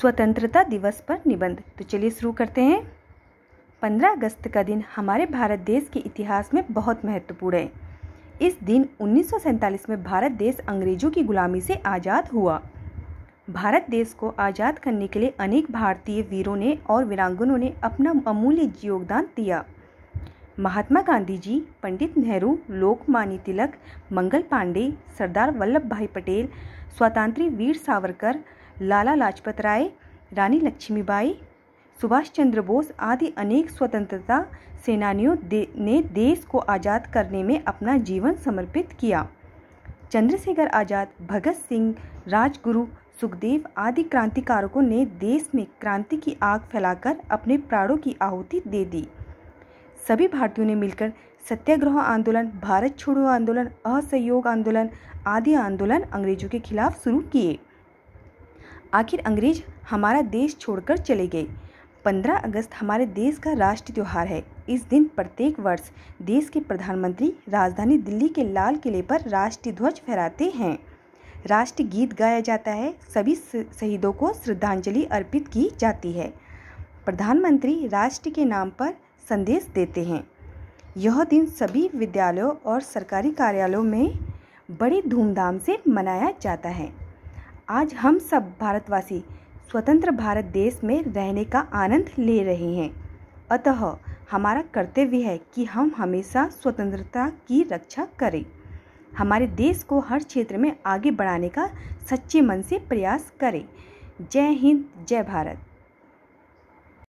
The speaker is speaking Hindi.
स्वतंत्रता दिवस पर निबंध तो चलिए शुरू करते हैं 15 अगस्त का दिन हमारे भारत देश के इतिहास में बहुत महत्वपूर्ण है इस दिन उन्नीस में भारत देश अंग्रेजों की गुलामी से आज़ाद हुआ भारत देश को आज़ाद करने के लिए अनेक भारतीय वीरों ने और वीरांगनों ने अपना अमूल्य योगदान दिया महात्मा गांधी जी पंडित नेहरू लोकमान्य तिलक मंगल पांडे सरदार वल्लभ भाई पटेल स्वतंत्री वीर सावरकर लाला लाजपत राय रानी लक्ष्मीबाई सुभाष चंद्र बोस आदि अनेक स्वतंत्रता सेनानियों दे, ने देश को आज़ाद करने में अपना जीवन समर्पित किया चंद्रशेखर आज़ाद भगत सिंह राजगुरु सुखदेव आदि क्रांतिकारकों ने देश में क्रांति की आग फैलाकर अपने प्राणों की आहुति दे दी सभी भारतीयों ने मिलकर सत्याग्रह आंदोलन भारत छोड़ो आंदोलन असहयोग आंदोलन आदि आंदोलन अंग्रेजों के खिलाफ शुरू किए आखिर अंग्रेज हमारा देश छोड़कर चले गए 15 अगस्त हमारे देश का राष्ट्रीय त्यौहार है इस दिन प्रत्येक वर्ष देश के प्रधानमंत्री राजधानी दिल्ली के लाल किले पर राष्ट्रीय ध्वज फहराते हैं राष्ट्रीय गीत गाया जाता है सभी शहीदों को श्रद्धांजलि अर्पित की जाती है प्रधानमंत्री राष्ट्र के नाम पर संदेश देते हैं यह दिन सभी विद्यालयों और सरकारी कार्यालयों में बड़ी धूमधाम से मनाया जाता है आज हम सब भारतवासी स्वतंत्र भारत देश में रहने का आनंद ले रहे हैं अतः हमारा कर्तव्य है कि हम हमेशा स्वतंत्रता की रक्षा करें हमारे देश को हर क्षेत्र में आगे बढ़ाने का सच्चे मन से प्रयास करें जय हिंद जय भारत